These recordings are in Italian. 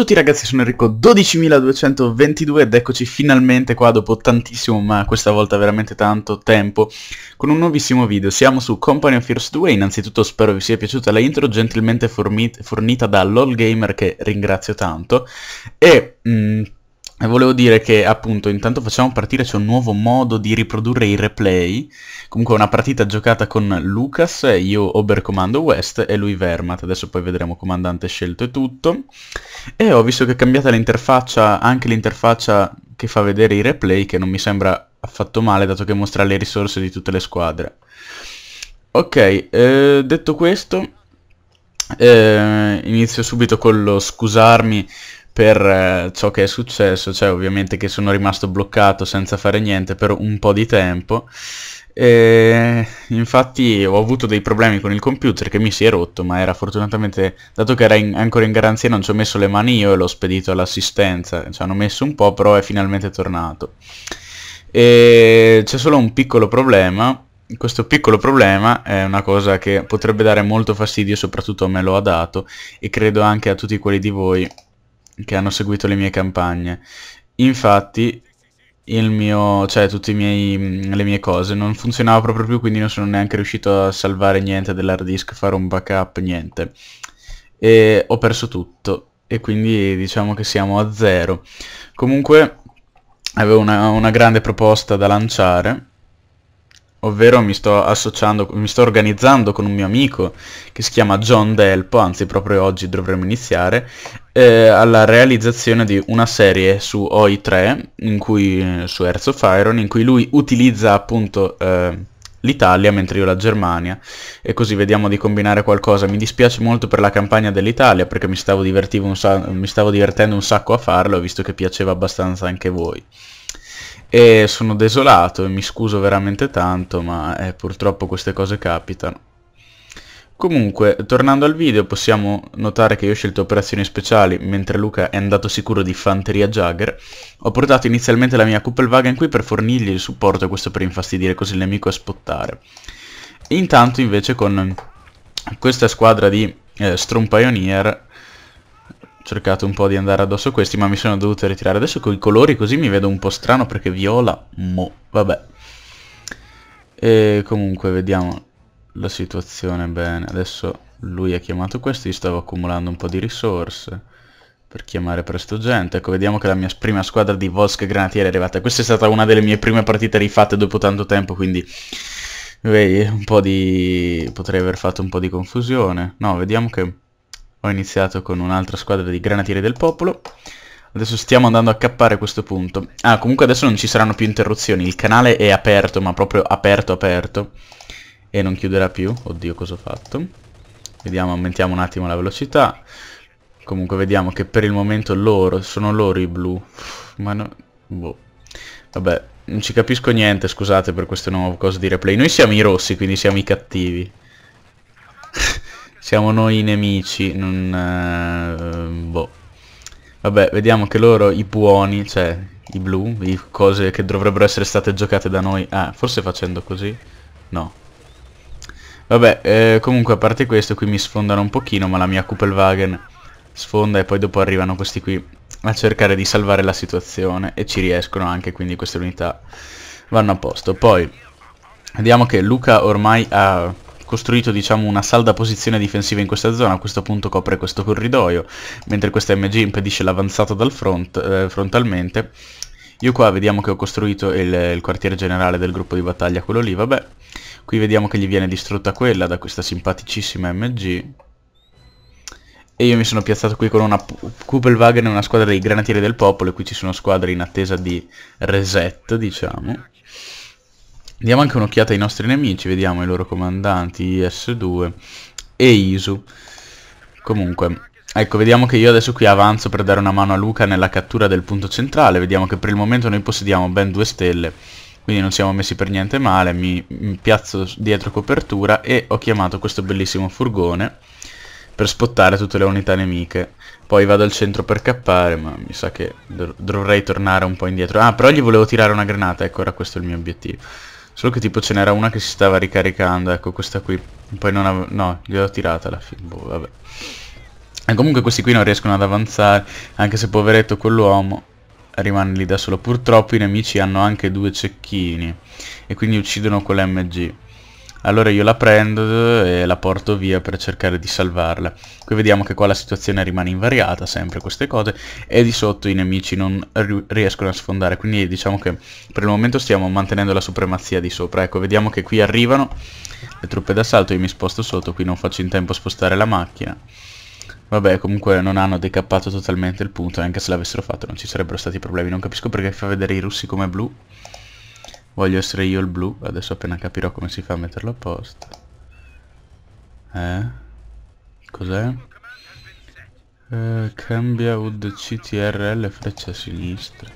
tutti ragazzi, sono Enrico 12.222 ed eccoci finalmente qua dopo tantissimo, ma questa volta veramente tanto tempo, con un nuovissimo video. Siamo su Company of Heroes 2, innanzitutto spero vi sia piaciuta la intro gentilmente fornita da LOLGamer che ringrazio tanto, e... Mh, mm, Volevo dire che appunto intanto facciamo partire, c'è un nuovo modo di riprodurre i replay, comunque una partita giocata con Lucas, io Obercomando West e lui Vermat, adesso poi vedremo comandante scelto e tutto, e ho visto che è cambiata l'interfaccia, anche l'interfaccia che fa vedere i replay, che non mi sembra affatto male dato che mostra le risorse di tutte le squadre. Ok, eh, detto questo, eh, inizio subito con lo scusarmi per eh, ciò che è successo, cioè ovviamente che sono rimasto bloccato senza fare niente per un po' di tempo. E infatti ho avuto dei problemi con il computer che mi si è rotto, ma era fortunatamente, dato che era in, ancora in garanzia, non ci ho messo le mani io e l'ho spedito all'assistenza. Ci hanno messo un po', però è finalmente tornato. E c'è solo un piccolo problema. Questo piccolo problema è una cosa che potrebbe dare molto fastidio, soprattutto a me lo ha dato, e credo anche a tutti quelli di voi che hanno seguito le mie campagne. Infatti il mio, cioè tutte mm, le mie cose non funzionava proprio più quindi non sono neanche riuscito a salvare niente dell'hard disk, fare un backup, niente. E ho perso tutto e quindi diciamo che siamo a zero. Comunque avevo una, una grande proposta da lanciare ovvero mi sto associando, mi sto organizzando con un mio amico che si chiama John Delpo, anzi proprio oggi dovremmo iniziare, eh, alla realizzazione di una serie su OI3, cui, eh, su Earth of Iron, in cui lui utilizza appunto... Eh, l'Italia mentre io la Germania e così vediamo di combinare qualcosa. Mi dispiace molto per la campagna dell'Italia perché mi stavo, mi stavo divertendo un sacco a farlo visto che piaceva abbastanza anche voi. E sono desolato e mi scuso veramente tanto, ma eh, purtroppo queste cose capitano. Comunque, tornando al video, possiamo notare che io ho scelto operazioni speciali, mentre Luca è andato sicuro di fanteria Jagger. Ho portato inizialmente la mia Kuppelwagen qui per fornirgli il supporto, e questo per infastidire così il nemico a spottare. intanto invece con questa squadra di eh, Pioneer cercato un po' di andare addosso a questi ma mi sono dovuto ritirare. Adesso con i colori così mi vedo un po' strano perché viola, mo, vabbè. E comunque vediamo la situazione bene. Adesso lui ha chiamato questo, io stavo accumulando un po' di risorse per chiamare presto gente. Ecco, vediamo che la mia prima squadra di Volsk Granatiere è arrivata. Questa è stata una delle mie prime partite rifatte dopo tanto tempo, quindi... Vedi, un po' di... potrei aver fatto un po' di confusione. No, vediamo che ho iniziato con un'altra squadra di granatieri del popolo. Adesso stiamo andando a cappare questo punto. Ah, comunque adesso non ci saranno più interruzioni. Il canale è aperto, ma proprio aperto aperto. E non chiuderà più. Oddio, cosa ho fatto? Vediamo, aumentiamo un attimo la velocità. Comunque vediamo che per il momento loro, sono loro i blu. Ma no... Boh. Vabbè, non ci capisco niente, scusate per questa nuova cosa di replay. Noi siamo i rossi, quindi siamo i cattivi. Siamo noi i nemici, non... Eh, boh. Vabbè, vediamo che loro, i buoni, cioè i blu, le cose che dovrebbero essere state giocate da noi. Ah, forse facendo così? No. Vabbè, eh, comunque a parte questo qui mi sfondano un pochino, ma la mia Kuppelwagen sfonda e poi dopo arrivano questi qui a cercare di salvare la situazione e ci riescono anche, quindi queste unità vanno a posto. Poi, vediamo che Luca ormai ha costruito diciamo una salda posizione difensiva in questa zona, a questo punto copre questo corridoio, mentre questa MG impedisce l'avanzato dal front, eh, frontalmente. Io qua vediamo che ho costruito il, il quartiere generale del gruppo di battaglia, quello lì, vabbè. Qui vediamo che gli viene distrutta quella da questa simpaticissima MG. E io mi sono piazzato qui con una Kuppelwagen e una squadra dei Granatieri del Popolo, e qui ci sono squadre in attesa di reset, diciamo. Diamo anche un'occhiata ai nostri nemici, vediamo i loro comandanti, IS-2 e Isu. Comunque, Ecco, vediamo che io adesso qui avanzo per dare una mano a Luca nella cattura del punto centrale, vediamo che per il momento noi possediamo ben due stelle, quindi non siamo messi per niente male, mi, mi piazzo dietro copertura e ho chiamato questo bellissimo furgone per spottare tutte le unità nemiche. Poi vado al centro per cappare, ma mi sa che dovrei tornare un po' indietro. Ah, però gli volevo tirare una granata, ecco, era questo il mio obiettivo. Solo che tipo ce n'era una che si stava ricaricando, ecco questa qui. Poi non avevo... No, gliel'ho tirata alla fine. Boh, vabbè. E comunque questi qui non riescono ad avanzare, anche se poveretto quell'uomo rimane lì da solo. Purtroppo i nemici hanno anche due cecchini e quindi uccidono quell'MG. Allora io la prendo eh, e la porto via per cercare di salvarla. Qui vediamo che qua la situazione rimane invariata, sempre queste cose, e di sotto i nemici non riescono a sfondare, quindi diciamo che per il momento stiamo mantenendo la supremazia di sopra. Ecco, vediamo che qui arrivano le truppe d'assalto, io mi sposto sotto, qui non faccio in tempo a spostare la macchina. Vabbè, comunque non hanno decappato totalmente il punto, anche se l'avessero fatto non ci sarebbero stati problemi. Non capisco perché fa vedere i russi come blu. Voglio essere io il blu, adesso appena capirò come si fa a metterlo a posto. Eh? Cos'è? Eh, cambia CTRL freccia sinistra.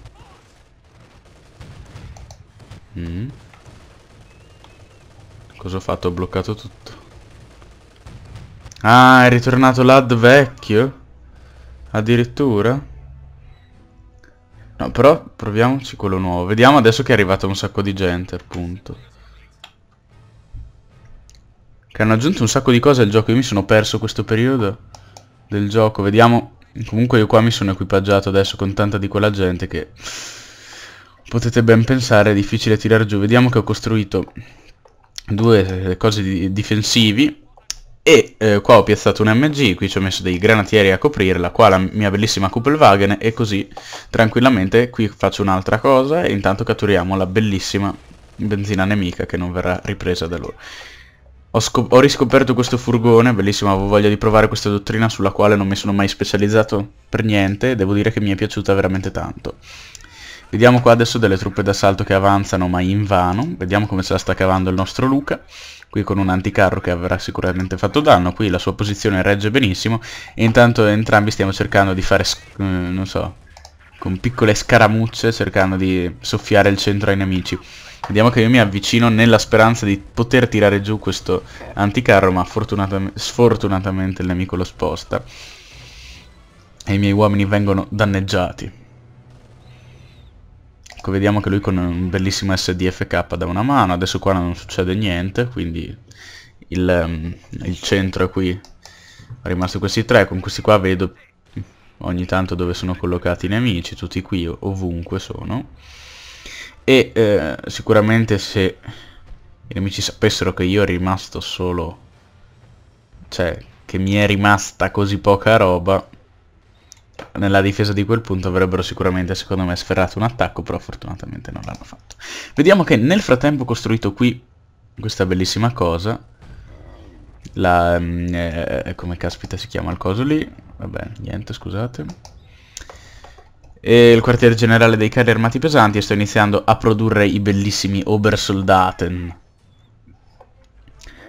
Mm. Cosa ho fatto? Ho bloccato tutto. Ah, è ritornato l'ad vecchio? Addirittura? No, però proviamoci quello nuovo. Vediamo adesso che è arrivato un sacco di gente, appunto. Che hanno aggiunto un sacco di cose al gioco. Io mi sono perso questo periodo del gioco. Vediamo. Comunque io qua mi sono equipaggiato adesso con tanta di quella gente che... Potete ben pensare, è difficile tirare giù. Vediamo che ho costruito due eh, cose di difensivi e eh, qua ho piazzato un MG, qui ci ho messo dei granatieri a coprirla, qua la mia bellissima Kuppelwagen e così tranquillamente qui faccio un'altra cosa e intanto catturiamo la bellissima benzina nemica che non verrà ripresa da loro. Ho, ho, riscoperto questo furgone, bellissimo, avevo voglia di provare questa dottrina sulla quale non mi sono mai specializzato per niente devo dire che mi è piaciuta veramente tanto. Vediamo qua adesso delle truppe d'assalto che avanzano ma in vano, vediamo come se la sta cavando il nostro Luca qui con un anticarro che avrà sicuramente fatto danno, qui la sua posizione regge benissimo, e intanto entrambi stiamo cercando di fare, eh, non so, con piccole scaramucce, cercando di soffiare il centro ai nemici. Vediamo che io mi avvicino nella speranza di poter tirare giù questo anticarro, ma sfortunatamente il nemico lo sposta. E i miei uomini vengono danneggiati. Ecco, vediamo che lui con un bellissimo SDFK da una mano, adesso qua non succede niente, quindi il, ehm, il centro è qui, è rimasto questi tre, con questi qua vedo ogni tanto dove sono collocati i nemici, tutti qui, ovunque sono, e eh, sicuramente se i nemici sapessero che io è rimasto solo, cioè che mi è rimasta così poca roba, nella difesa di quel punto avrebbero sicuramente secondo me sferrato un attacco però fortunatamente non l'hanno fatto vediamo che nel frattempo ho costruito qui questa bellissima cosa la mm, eh, eh, come caspita si chiama il coso lì vabbè niente scusate e il quartier generale dei carri armati pesanti e sto iniziando a produrre i bellissimi Obersoldaten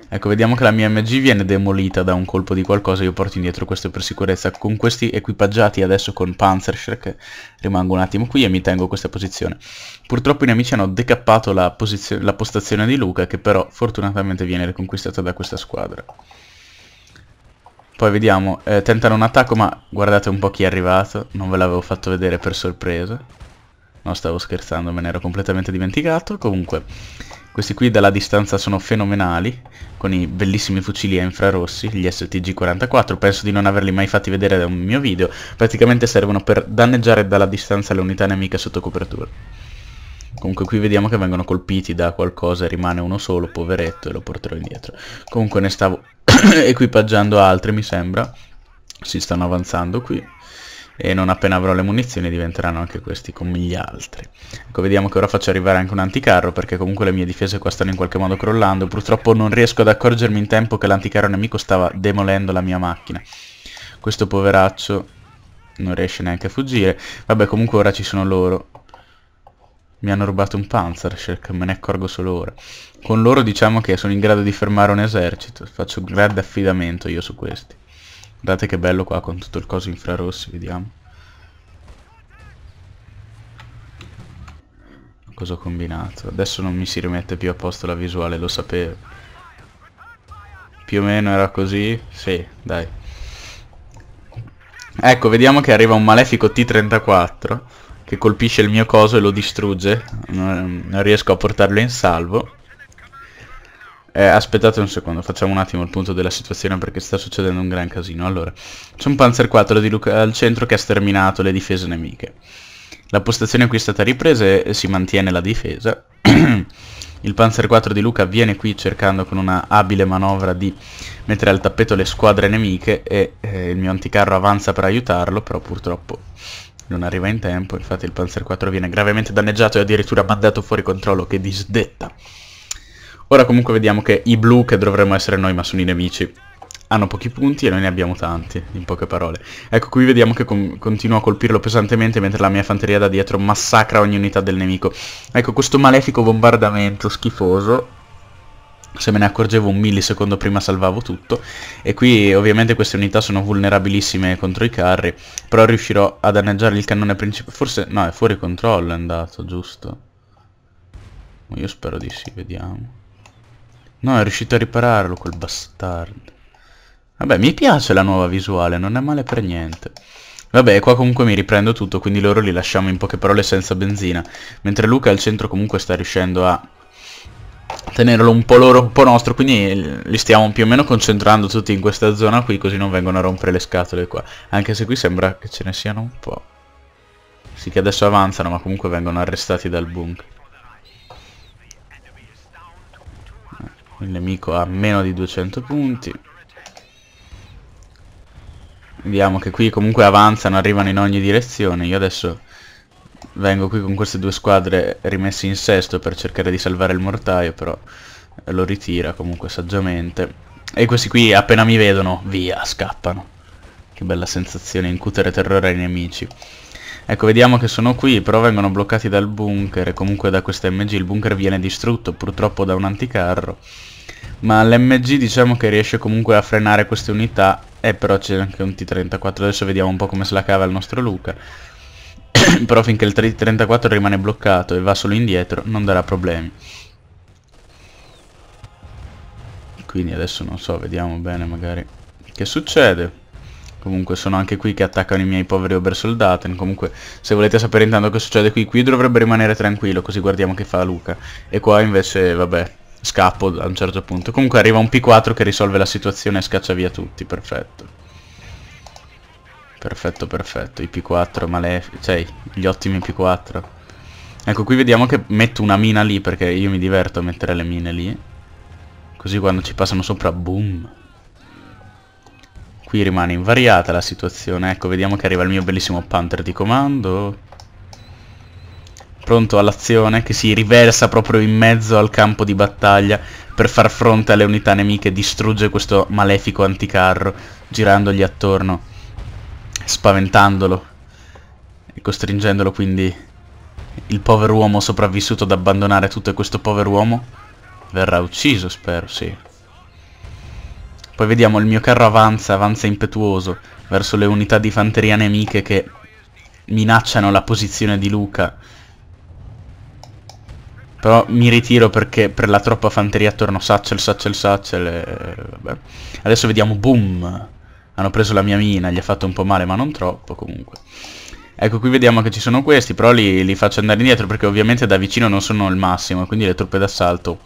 Ecco, vediamo che la mia MG viene demolita da un colpo di qualcosa, io porto indietro questo per sicurezza. Con questi equipaggiati adesso con Panzerschreck rimango un attimo qui e mi tengo questa posizione. Purtroppo i nemici hanno decappato la, la postazione di Luca, che però fortunatamente viene riconquistata da questa squadra. Poi vediamo, eh, tentano un attacco ma guardate un po' chi è arrivato, non ve l'avevo fatto vedere per sorpresa. No, stavo scherzando, me ne ero completamente dimenticato. Comunque, questi qui dalla distanza sono fenomenali, con i bellissimi fucili a infrarossi, gli STG-44, penso di non averli mai fatti vedere da un mio video, praticamente servono per danneggiare dalla distanza le unità nemiche sotto copertura. Comunque qui vediamo che vengono colpiti da qualcosa, rimane uno solo, poveretto, e lo porterò indietro. Comunque ne stavo equipaggiando altri, mi sembra. Si stanno avanzando qui e non appena avrò le munizioni diventeranno anche questi come gli altri. Ecco, vediamo che ora faccio arrivare anche un anticarro, perché comunque le mie difese qua stanno in qualche modo crollando. Purtroppo non riesco ad accorgermi in tempo che l'anticarro nemico stava demolendo la mia macchina. Questo poveraccio non riesce neanche a fuggire. Vabbè, comunque ora ci sono loro. Mi hanno rubato un Panzershek, me ne accorgo solo ora. Con loro diciamo che sono in grado di fermare un esercito. Faccio grande affidamento io su questi. Guardate che bello qua con tutto il coso infrarossi, vediamo. Cosa ho combinato? Adesso non mi si rimette più a posto la visuale, lo sapevo. Più o meno era così? Sì, dai. Ecco, vediamo che arriva un malefico T-34 che colpisce il mio coso e lo distrugge. Non riesco a portarlo in salvo. Eh, aspettate un secondo, facciamo un attimo il punto della situazione perché sta succedendo un gran casino. Allora, c'è un Panzer 4 di Luca al centro che ha sterminato le difese nemiche. La postazione qui è stata ripresa e si mantiene la difesa. il Panzer 4 di Luca viene qui cercando con una abile manovra di mettere al tappeto le squadre nemiche e eh, il mio anticarro avanza per aiutarlo, però purtroppo non arriva in tempo, infatti il Panzer 4 viene gravemente danneggiato e addirittura mandato fuori controllo che disdetta. Ora comunque vediamo che i blu, che dovremmo essere noi ma sono i nemici, hanno pochi punti e noi ne abbiamo tanti, in poche parole. Ecco, qui vediamo che continuo a colpirlo pesantemente mentre la mia fanteria da dietro massacra ogni unità del nemico. Ecco, questo malefico bombardamento schifoso se me ne accorgevo un millisecondo prima salvavo tutto e qui ovviamente queste unità sono vulnerabilissime contro i carri però riuscirò a danneggiare il cannone principale forse no è fuori controllo è andato giusto io spero di sì vediamo No, è riuscito a ripararlo quel bastardo. Vabbè, mi piace la nuova visuale, non è male per niente. Vabbè, qua comunque mi riprendo tutto, quindi loro li lasciamo in poche parole senza benzina. Mentre Luca al centro comunque sta riuscendo a tenerlo un po' loro, un po' nostro, quindi li stiamo più o meno concentrando tutti in questa zona qui, così non vengono a rompere le scatole qua. Anche se qui sembra che ce ne siano un po'. Sì che adesso avanzano, ma comunque vengono arrestati dal bunker. il nemico ha meno di 200 punti vediamo che qui comunque avanzano arrivano in ogni direzione io adesso vengo qui con queste due squadre rimesse in sesto per cercare di salvare il mortaio però lo ritira comunque saggiamente e questi qui appena mi vedono via scappano che bella sensazione incutere terrore ai nemici Ecco, vediamo che sono qui, però vengono bloccati dal bunker e comunque da questa MG. Il bunker viene distrutto purtroppo da un anticarro. Ma l'MG diciamo che riesce comunque a frenare queste unità. E eh, però c'è anche un T-34. Adesso vediamo un po' come se la cava il nostro Luca. però finché il T-34 rimane bloccato e va solo indietro non darà problemi. Quindi adesso non so, vediamo bene magari che succede. Comunque sono anche qui che attaccano i miei poveri Obersoldaten. Comunque se volete sapere intanto che succede qui, qui dovrebbe rimanere tranquillo così guardiamo che fa Luca. E qua invece, vabbè, scappo a un certo punto. Comunque arriva un P4 che risolve la situazione e scaccia via tutti, perfetto. Perfetto, perfetto. I P4 malefici, cioè gli ottimi P4. Ecco, qui vediamo che metto una mina lì perché io mi diverto a mettere le mine lì. Così quando ci passano sopra, boom, Qui rimane invariata la situazione. Ecco, vediamo che arriva il mio bellissimo Panther di comando. Pronto all'azione che si riversa proprio in mezzo al campo di battaglia per far fronte alle unità nemiche. Distrugge questo malefico anticarro girandogli attorno, spaventandolo e costringendolo quindi il povero uomo sopravvissuto ad abbandonare tutto e questo povero uomo verrà ucciso spero, sì. Poi vediamo il mio carro avanza, avanza impetuoso verso le unità di fanteria nemiche che minacciano la posizione di Luca. Però mi ritiro perché per la troppa fanteria attorno Satchel, Satchel, Satchel e... Adesso vediamo, boom! Hanno preso la mia mina, gli ha fatto un po' male ma non troppo comunque. Ecco qui vediamo che ci sono questi, però li, li faccio andare indietro perché ovviamente da vicino non sono il massimo, quindi le truppe d'assalto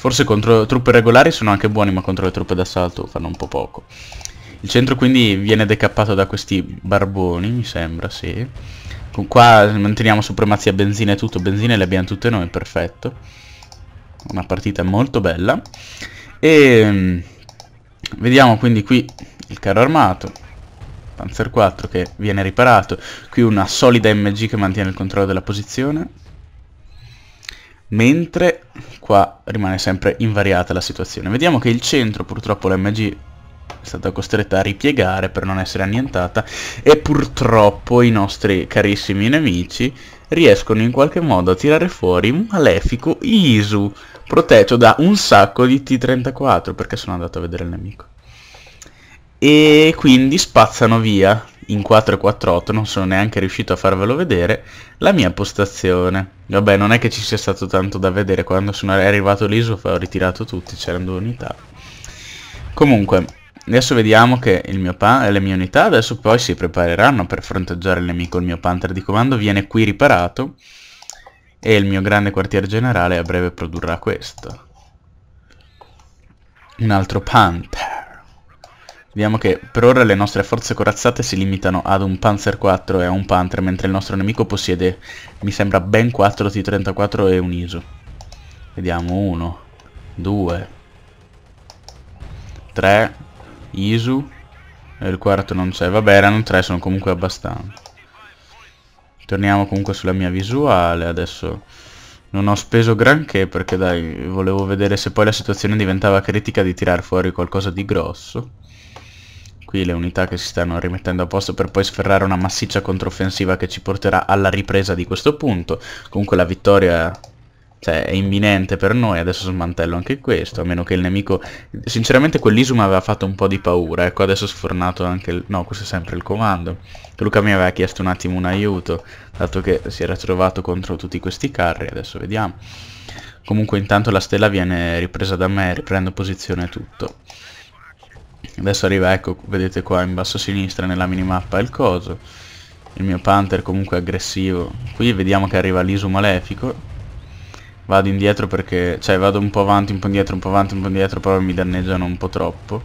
Forse contro truppe regolari sono anche buoni, ma contro le truppe d'assalto fanno un po' poco. Il centro quindi viene decappato da questi barboni, mi sembra, sì. Con qua manteniamo supremazia benzina e tutto, benzine le abbiamo tutte noi, perfetto. Una partita molto bella. E mm, vediamo quindi qui il carro armato, Panzer 4 che viene riparato, qui una solida MG che mantiene il controllo della posizione mentre qua rimane sempre invariata la situazione. Vediamo che il centro purtroppo l'MG è stata costretta a ripiegare per non essere annientata e purtroppo i nostri carissimi nemici riescono in qualche modo a tirare fuori un malefico Isu protetto da un sacco di T-34 perché sono andato a vedere il nemico e quindi spazzano via in 448, non sono neanche riuscito a farvelo vedere, la mia postazione. Vabbè, non è che ci sia stato tanto da vedere, quando sono arrivato l'ISO ho ritirato tutti, c'erano due unità. Comunque, adesso vediamo che eh, le mie unità adesso poi si prepareranno per fronteggiare il nemico. Il mio Panther di comando viene qui riparato e il mio grande quartier generale a breve produrrà questo. Un altro Panther. Vediamo che per ora le nostre forze corazzate si limitano ad un Panzer 4 e a un Panther, mentre il nostro nemico possiede, mi sembra, ben 4 T-34 e un ISO. Vediamo, 1, 2, 3, ISU, e il quarto non c'è. Vabbè, erano 3, sono comunque abbastanza. Torniamo comunque sulla mia visuale, adesso non ho speso granché perché dai, volevo vedere se poi la situazione diventava critica di tirar fuori qualcosa di grosso qui le unità che si stanno rimettendo a posto per poi sferrare una massiccia controffensiva che ci porterà alla ripresa di questo punto. Comunque la vittoria cioè, è imminente per noi, adesso smantello anche questo, a meno che il nemico... Sinceramente quell'Isum aveva fatto un po' di paura, ecco adesso ho sfornato anche il... No, questo è sempre il comando. Luca mi aveva chiesto un attimo un aiuto, dato che si era trovato contro tutti questi carri, adesso vediamo. Comunque intanto la stella viene ripresa da me, riprendo posizione e tutto. Adesso arriva, ecco, vedete qua in basso a sinistra nella minimappa il coso. Il mio Panther comunque aggressivo. Qui vediamo che arriva l'Isu Malefico. Vado indietro perché... Cioè vado un po' avanti, un po' indietro, un po' avanti, un po' indietro, però mi danneggiano un po' troppo.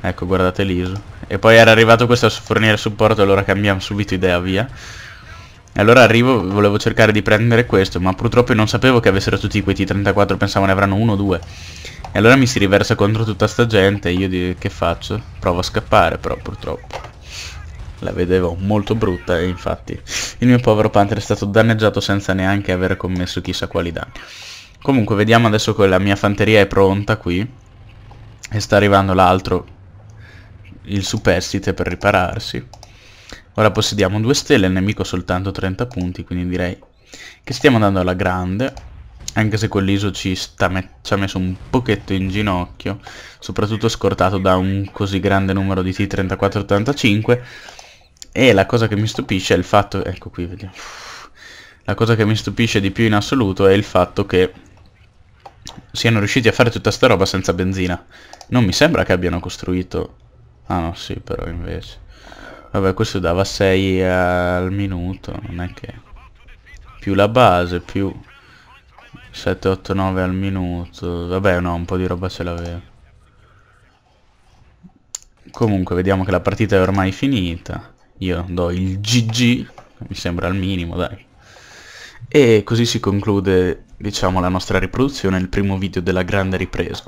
Ecco, guardate l'Isu. E poi era arrivato questo a fornire supporto, allora cambiamo subito idea, via. E allora arrivo, volevo cercare di prendere questo, ma purtroppo non sapevo che avessero tutti quei T34, pensavo ne avranno uno o due. E allora mi si riversa contro tutta sta gente e io di... che faccio? Provo a scappare però purtroppo. La vedevo molto brutta e infatti il mio povero Panther è stato danneggiato senza neanche aver commesso chissà quali danni. Comunque vediamo adesso che la mia fanteria è pronta qui e sta arrivando l'altro, il superstite per ripararsi. Ora possediamo 2 stelle, il nemico soltanto 30 punti, quindi direi che stiamo andando alla grande, anche se quell'iso ci, ci ha messo un pochetto in ginocchio, soprattutto scortato da un così grande numero di T3485, e la cosa che mi stupisce è il fatto, ecco qui vediamo, la cosa che mi stupisce di più in assoluto è il fatto che siano riusciti a fare tutta sta roba senza benzina. Non mi sembra che abbiano costruito... Ah no, sì, però invece... Vabbè questo dava 6 eh, al minuto Non è che Più la base più 7, 8, 9 al minuto Vabbè no un po' di roba ce l'aveva Comunque vediamo che la partita è ormai finita Io do il GG Mi sembra il minimo dai e così si conclude, diciamo, la nostra riproduzione, il primo video della grande ripresa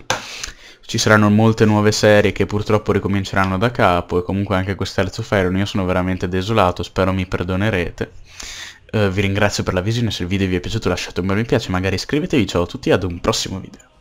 ci saranno molte nuove serie che purtroppo ricominceranno da capo e comunque anche questo terzo Feron io sono veramente desolato, spero mi perdonerete. Uh, vi ringrazio per la visione, se il video vi è piaciuto lasciate un bel mi piace, magari iscrivetevi, ciao a tutti ad un prossimo video.